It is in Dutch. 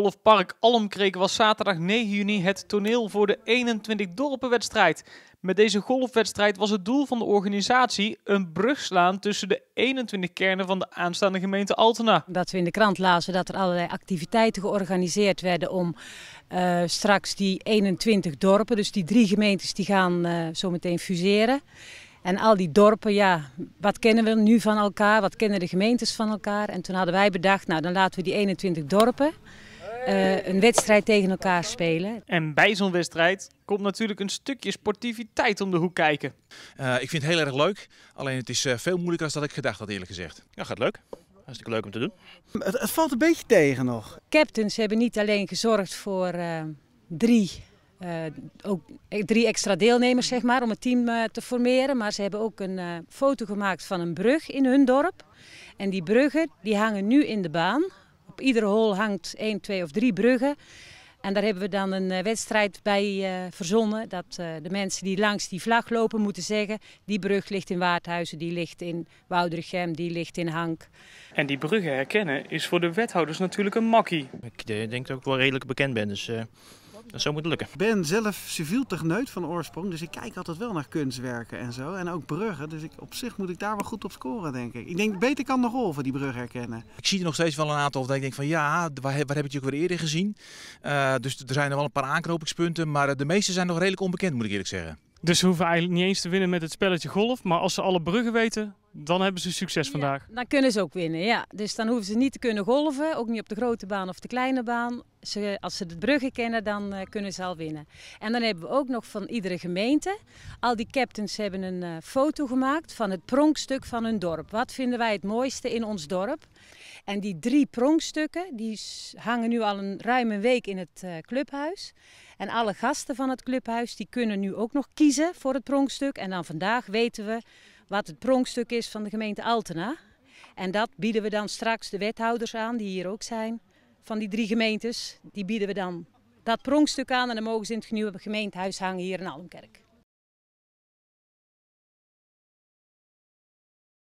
Golfpark Almkreek was zaterdag 9 juni het toneel voor de 21 dorpenwedstrijd. Met deze golfwedstrijd was het doel van de organisatie een brug slaan tussen de 21 kernen van de aanstaande gemeente Altena. Dat we in de krant lazen dat er allerlei activiteiten georganiseerd werden om eh, straks die 21 dorpen, dus die drie gemeentes, die gaan uh, eh, zo meteen fuseren. En al die dorpen, ja, wat kennen we nu van elkaar? Wat kennen de gemeentes van elkaar? En toen hadden wij bedacht, nou dan laten we die 21 dorpen eh, een wedstrijd tegen elkaar spelen. En bij zo'n wedstrijd komt natuurlijk een stukje sportiviteit om de hoek kijken. Eh, ik vind het heel erg leuk, alleen het is eh, veel moeilijker dan ik gedacht had eerlijk gezegd. Ja, gaat leuk. Hartstikke leuk om te doen. Het, valt een beetje tegen nog. Captains hebben niet alleen gezorgd voor drie ook drie extra deelnemers zeg maar, om het team te formeren. Maar ze hebben ook een foto gemaakt van een brug in hun dorp. En die bruggen die hangen nu in de baan ieder hol hangt 1, twee of drie bruggen. En daar hebben we dan een eh, wedstrijd bij eh, verzonnen. Dat eh, de mensen die langs die vlag lopen moeten zeggen... die brug ligt in Waardhuizen, die ligt in Woudrichem, die ligt in Hank. En die bruggen herkennen is voor de wethouders natuurlijk een makkie. Ik denk dat ik wel redelijk bekend ben, dus... Dat zou moeten lukken. Ik ben zelf civiel techneut van oorsprong, dus ik kijk altijd wel naar kunstwerken en zo. En ook bruggen, dus ik, op zich moet ik daar wel goed op scoren, denk ik. Ik denk, beter kan de golven die brug herkennen. Ik zie er nog steeds wel een aantal dat ik denk van ja, waar, heb, waar heb je ook weer eerder gezien? Eh, dus er zijn er wel een paar aanknopingspunten, maar de meeste zijn nog redelijk onbekend, moet ik eerlijk zeggen. Dus ze hoeven eigenlijk niet eens te winnen met het spelletje golf. Maar als ze alle bruggen weten, dan hebben ze succes vandaag. dan kunnen ze ook winnen, ja. Dus dan hoeven ze niet te kunnen golven, ook niet op de grote baan of de kleine baan. Ze, als ze de bruggen kennen, dan eh, kunnen ze al winnen. En dan hebben we ook nog van iedere gemeente, al die captains hebben een eh, foto gemaakt van het pronkstuk van hun dorp. Wat vinden wij het mooiste in ons dorp? En die drie pronkstukken die hangen nu al een ruime week in het eh, clubhuis. En alle gasten van het clubhuis die kunnen nu ook nog kiezen voor het pronkstuk. En dan vandaag weten we wat het pronkstuk is van de gemeente Altena. En dat bieden we dan straks de wethouders aan, die hier ook zijn, van die drie gemeentes. Die bieden we dan dat pronkstuk aan en dan mogen ze in het nieuwe gemeentehuis hangen hier in Almkerk.